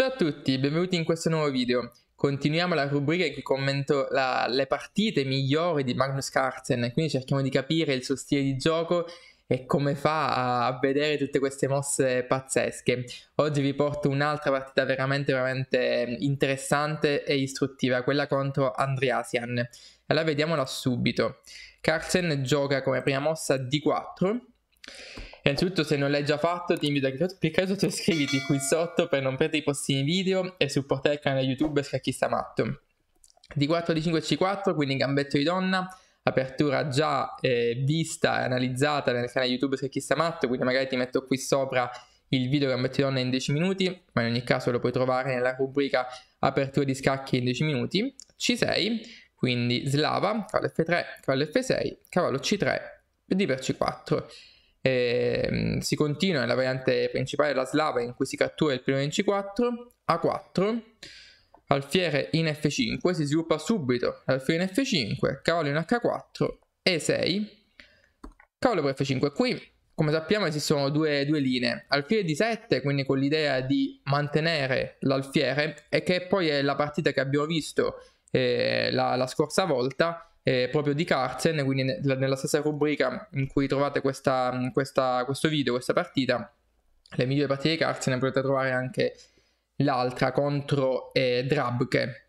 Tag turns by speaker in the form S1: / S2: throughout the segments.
S1: Ciao a tutti, benvenuti in questo nuovo video. Continuiamo la rubrica in cui commento la, le partite migliori di Magnus Carlsen, quindi cerchiamo di capire il suo stile di gioco e come fa a vedere tutte queste mosse pazzesche. Oggi vi porto un'altra partita veramente, veramente interessante e istruttiva, quella contro Andreasian. Allora vediamola subito. Carlsen gioca come prima mossa D4 Innanzitutto se non l'hai già fatto ti invito a cliccare sotto e iscriviti qui sotto per non perdere i prossimi video e supportare il canale YouTube Schiacchi Stamatto. D4 D5C4 quindi gambetto di donna, apertura già eh, vista e analizzata nel canale YouTube Schiacchi Stamatto quindi magari ti metto qui sopra il video gambetto di donna in 10 minuti ma in ogni caso lo puoi trovare nella rubrica apertura di scacchi in 10 minuti. C6 quindi slava, cavallo F3, cavallo F6, cavallo C3 D per C4 eh, si continua nella variante principale la slava in cui si cattura il primo in C4, A4, alfiere in F5, si sviluppa subito alfiere in F5, cavallo in H4, E6, cavallo per F5. Qui come sappiamo esistono due, due, linee, alfiere di 7, quindi con l'idea di mantenere l'alfiere, e che poi è la partita che abbiamo visto eh, la, la, scorsa volta, eh, proprio di Carzen, quindi ne- nella stessa rubrica in cui trovate questa, questa, questo video, questa partita, le migliori partite di Carzen, potete trovare anche l'altra contro eh, Drabke.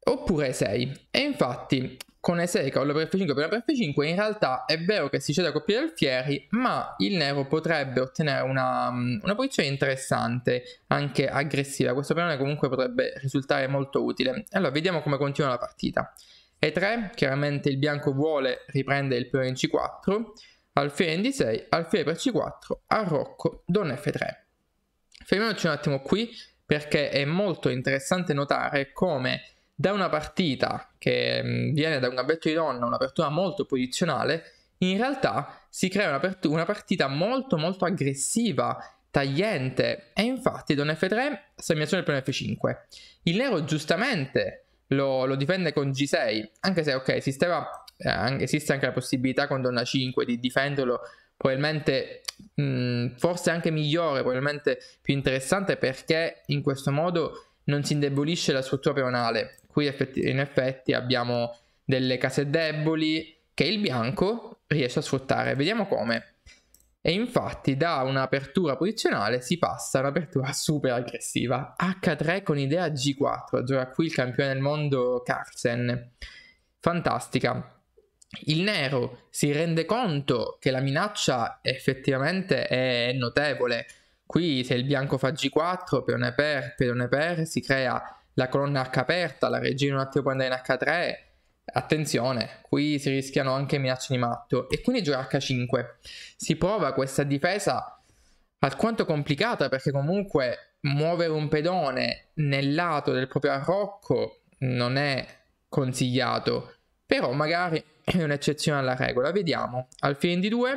S1: Oppure 6. E infatti con e o la per F5 per la per F5 in realtà è vero che si cede a coppia del Fieri, ma il Nero potrebbe ottenere una, una posizione interessante, anche aggressiva. Questo piano comunque potrebbe risultare molto utile. Allora, vediamo come continua la partita. E3, chiaramente il bianco vuole, riprendere il peone in C4, alfiere in D6, alfiere per C4, arrocco, donna F3. Fermiamoci un attimo qui perché è molto interessante notare come da una partita che mm, viene da un gabbetto di donna, un'apertura molto posizionale, in realtà si crea una, partita molto molto aggressiva, tagliente e infatti donna F3, assegnazione del F5. Il nero giustamente lo, lo difende con G6, anche se ok, esisteva, eh, esiste anche la possibilità con Donna 5 di difenderlo probabilmente mh, mm, forse anche migliore, probabilmente più interessante perché in questo modo non si indebolisce la struttura peonale. Qui effetti, in effetti abbiamo delle case deboli che il bianco riesce a sfruttare. Vediamo come. E infatti da un'apertura posizionale si passa a un'apertura super aggressiva. H3 con idea G4, gioca qui il campione del mondo Carlsen. Fantastica. Il nero si rende conto che la minaccia effettivamente è notevole. Qui se il bianco fa G4, peone per, peone per, si crea la colonna H aperta, la regina un attimo può andare in H3 Attenzione, qui si rischiano anche minacce di matto. E quindi gioca H5. Si prova questa difesa alquanto complicata perché comunque muovere un pedone nel lato del proprio arrocco non è consigliato. Però magari è un'eccezione alla regola. Vediamo. Al fine di 2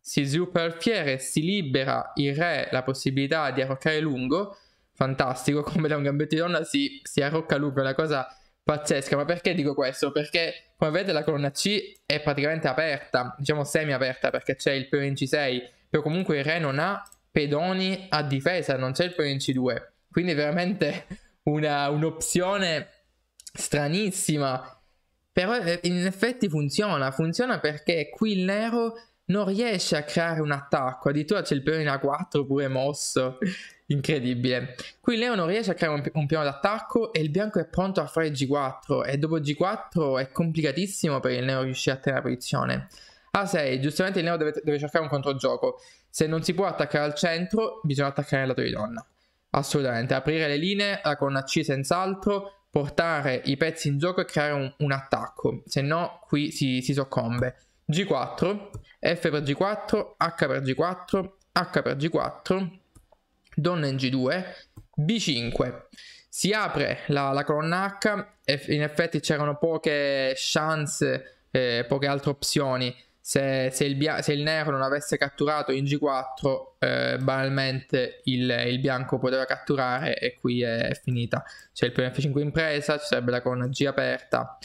S1: si sviluppa il fiere, si libera il re la possibilità di arroccare lungo. Fantastico, come da un gambetto di donna si, si arrocca lungo, è una cosa pazzesca. Ma perché dico questo? Perché come vedete la colonna C è praticamente aperta, diciamo semi aperta perché c'è il peone in C6, però comunque il re non ha pedoni a difesa, non c'è il peone in C2. Quindi è veramente una, un'opzione stranissima. Però eh, in effetti funziona, funziona perché qui il nero non riesce a creare un attacco. Addirittura c'è il piano in A4 pure mosso. Incredibile. Qui Leo non riesce a creare un, un, piano d'attacco e il bianco è pronto a fare G4. E dopo G4 è complicatissimo per il Leo riuscire a tenere la posizione. A6, giustamente il Leo deve, deve cercare un controgioco. Se non si può attaccare al centro, bisogna attaccare il lato di donna. Assolutamente, aprire le linee, con colonna C senz'altro, portare i pezzi in gioco e creare un, un attacco, se no qui si, si soccombe. G4, F per G4, H per G4, H per G4, donna in G2, B5. Si apre la, la colonna H, in effetti c'erano poche chance, eh, poche altre opzioni. Se, se, il se, il nero non avesse catturato in G4, eh, banalmente il, il, bianco poteva catturare e qui è, è finita. C'è il primo F5 in presa, ci sarebbe la colonna G aperta,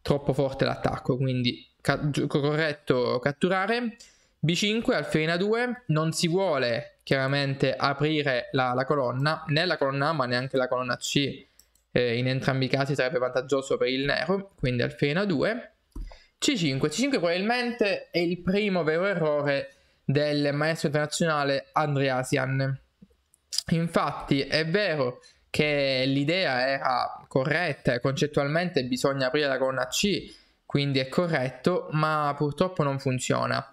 S1: troppo forte l'attacco, quindi ca- corretto catturare. B5, alferina 2, non si vuole chiaramente aprire la, la, colonna, né la colonna A ma neanche la colonna C, eh, in entrambi i casi sarebbe vantaggioso per il nero, quindi alferina 2. C5, C5 probabilmente è il primo vero errore del maestro internazionale Andreasian. Infatti è vero che l'idea era corretta, concettualmente bisogna aprire la colonna C, quindi è corretto, ma purtroppo non funziona.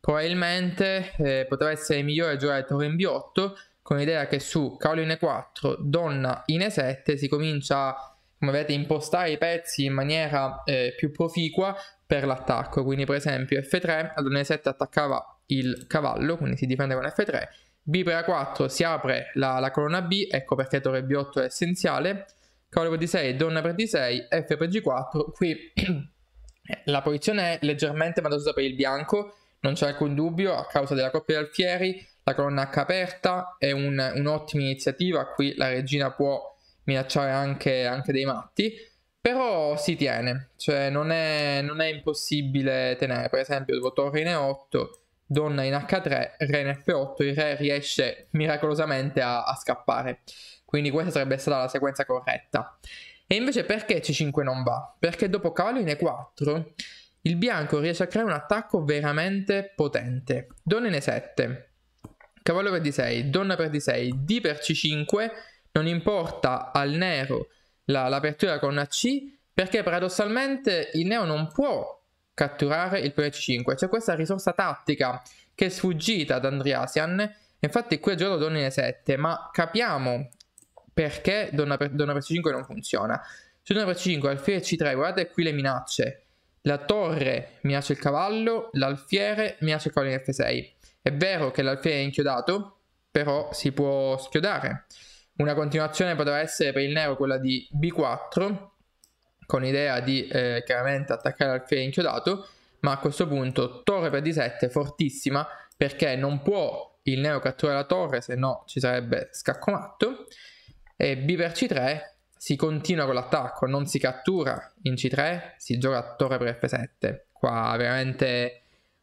S1: Probabilmente eh, poteva essere migliore giocare torre in B8 con l'idea che su cavolo in E4, donna in E7 si comincia a come vedete, impostare i pezzi in maniera eh, più proficua per l'attacco. Quindi, per esempio, F3, la donna E7 attaccava il cavallo, quindi si difende con F3. B per A4 si apre la, la colonna B, ecco perché torre B8 è essenziale. Cavallo per D6, donna per D6, F per G4. Qui Eh, la posizione è leggermente vantaggiosa per il bianco, non c'è alcun dubbio, a causa della coppia di Alfieri, la colonna H aperta è un, un'ottima iniziativa, qui la regina può minacciare anche, anche dei matti, però si tiene, cioè non è, non è impossibile tenere, per esempio devo torre in E8, donna in H3, re in F8, il re riesce miracolosamente a, a scappare, quindi questa sarebbe stata la sequenza corretta. E invece perché C5 non va? Perché dopo cavallo in E4 il bianco riesce a creare un attacco veramente potente. Donna in E7, cavallo per D6, donna per D6, D per C5, non importa al nero l'apertura la, con la C, perché paradossalmente il neo non può catturare il pone C5. C'è questa risorsa tattica che è sfuggita ad Andreasian, infatti qui ha giocato donna in E7, ma capiamo perché Donna, per, Donna per 5 non funziona. Su Donna per C5, alfiere C3, guardate qui le minacce. La torre minaccia il cavallo, l'alfiere minaccia il cavallo in F6. È vero che l'alfiere è inchiodato, però si può schiodare. Una continuazione potrebbe essere per il nero quella di B4, con l'idea di eh, chiaramente attaccare l'alfiere inchiodato, ma a questo punto torre per D7 fortissima, perché non può il nero catturare la torre, se no ci sarebbe scacco matto. E B per C3 si continua con l'attacco, non si cattura in C3, si gioca a torre per F7. Qua veramente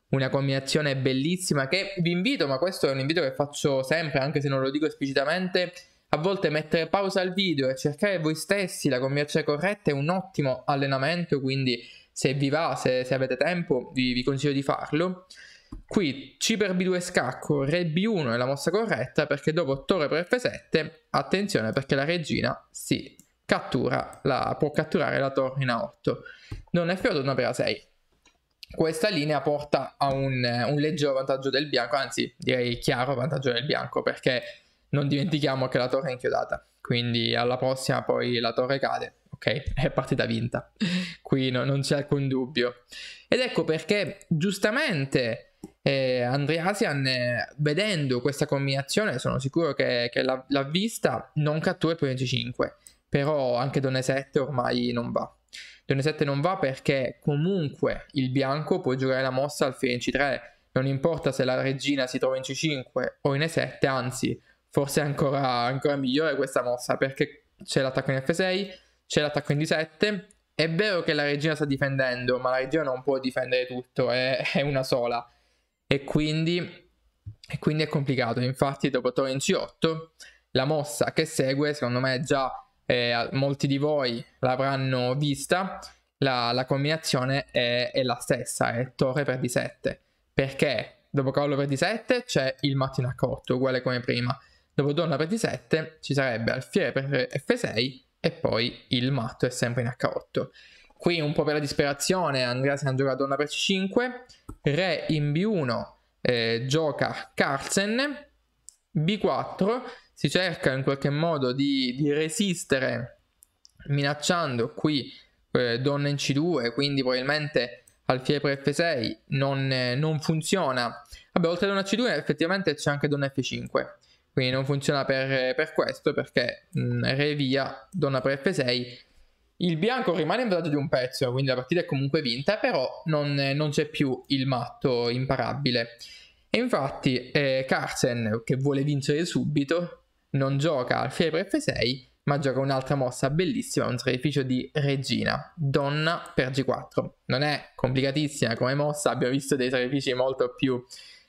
S1: una combinazione bellissima che vi invito, ma questo è un invito che faccio sempre, anche se non lo dico esplicitamente, a volte mettere pausa al video e cercare voi stessi la combinazione corretta è un ottimo allenamento, quindi se vi va, se, se avete tempo, vi, vi consiglio di farlo. Qui C per B2 scacco, Re B1 è la mossa corretta perché dopo Torre per F7, attenzione perché la regina si cattura, la, può catturare la torre in A8. Non è feudona per A6. Questa linea porta a un, un leggero vantaggio del bianco, anzi direi chiaro vantaggio del bianco perché non dimentichiamo che la torre è inchiodata. Quindi alla prossima poi la torre cade ok? È partita vinta, qui no, non c'è alcun dubbio. Ed ecco perché giustamente e Andreasian, eh, vedendo questa combinazione, sono sicuro che, che l'ha, l'ha, vista, non cattura il 25, però anche Donne 7 ormai non va. Donne 7 non va perché comunque il bianco può giocare la mossa al fine in C3, non importa se la regina si trova in C5 o in E7, anzi, forse è ancora, ancora migliore questa mossa perché c'è l'attacco in F6, c'è l'attacco in D7. È vero che la regina sta difendendo, ma la regina non può difendere tutto, è, è una sola e quindi, e quindi è complicato. Infatti dopo torre in C8 la mossa che segue, secondo me già eh, molti di voi l'avranno vista, la, la combinazione è, è, la stessa, è torre per d7. Perché dopo cavallo per d7 c'è il mattino a cotto, uguale come prima. Dopo donna per d7 ci sarebbe alfiere per f6 e poi il matto è sempre in h8. Qui un po' per la disperazione Andrea si è giocato donna per c5, Re in B1 eh, gioca Carlsen, B4 si cerca in qualche modo di, di resistere minacciando qui eh, donna in C2, quindi probabilmente alfiere per F6 non, eh, non funziona. Vabbè, oltre a donna C2 effettivamente c'è anche donna F5, quindi non funziona per, per questo perché mh, mm, re via, donna per F6 il bianco rimane in vantaggio di un pezzo, quindi la partita è comunque vinta, però non, eh, non c'è più il matto imparabile. E infatti eh, Carsen, che vuole vincere subito, non gioca al Fiebre F6, ma gioca un'altra mossa bellissima, un sacrificio di regina, donna per G4. Non è complicatissima come mossa, abbiamo visto dei sacrifici molto più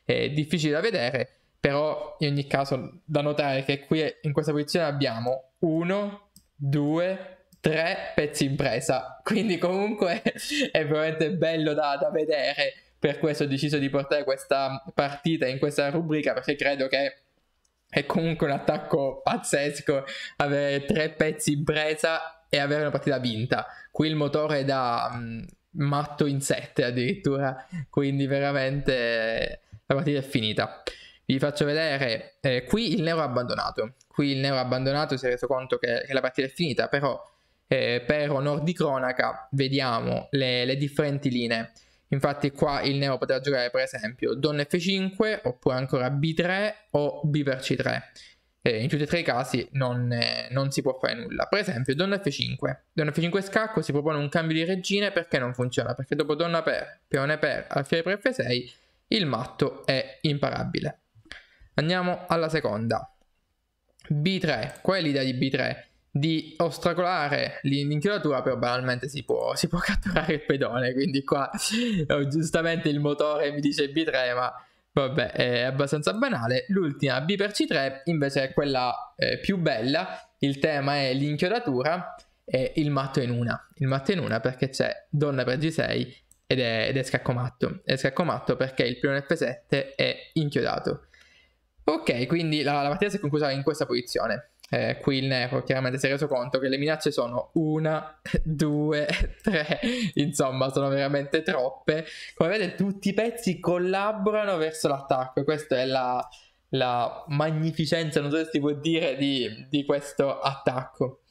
S1: eh, difficili da vedere, però in ogni caso da notare che qui in questa posizione abbiamo 1, 2, tre pezzi in presa. Quindi comunque è veramente bello da, da vedere. Per questo ho deciso di portare questa partita in questa rubrica perché credo che è comunque un attacco pazzesco avere tre pezzi in presa e avere una partita vinta. Qui il motore è da mh, mm, matto in sette addirittura, quindi veramente la partita è finita. Vi faccio vedere, eh, qui il Nero ha abbandonato, qui il Nero ha abbandonato si è reso conto che, che la partita è finita, però eh, per onor di cronaca vediamo le, le differenti linee. Infatti qua il neo potrà giocare per esempio Don F5 oppure ancora B3 o B per C3. Eh, in tutti e tre i casi non, eh, non, si può fare nulla. Per esempio Don F5. Don F5 scacco si propone un cambio di regine perché non funziona. Perché dopo Donna per, Peone per, Alfiere per F6 il matto è imparabile. Andiamo alla seconda. B3. Qual è l'idea di B3? di ostacolare l'inchiodatura, però banalmente si può, si può, catturare il pedone, quindi qua eh, giustamente il motore mi dice B3, ma vabbè è abbastanza banale. L'ultima B per C3 invece è quella eh, più bella, il tema è l'inchiodatura e il matto in una, il matto in una perché c'è donna per G6 ed è, ed è scacco matto, è scacco matto perché il pione F7 è inchiodato. Ok, quindi la, la partita si è conclusa in questa posizione eh, qui il Nero chiaramente si è reso conto che le minacce sono una, due, tre, insomma sono veramente troppe. Come vedete tutti i pezzi collaborano verso l'attacco e questa è la, la magnificenza, non so se si può dire, di, di questo attacco.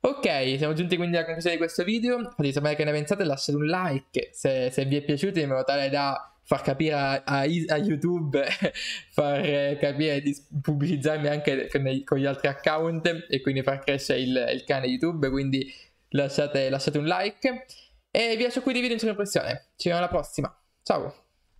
S1: Ok, siamo giunti quindi alla conclusione di questo video, Fatemi sapere che ne pensate, lasciate un like se, se vi è piaciuto in modo tale da far capire a, a, a YouTube, far capire di pubblicizzarmi anche con gli altri account e quindi far crescere il, il canale YouTube, quindi lasciate, lasciate un like e vi lascio qui di video in sovraimpressione. Ci vediamo alla prossima, ciao!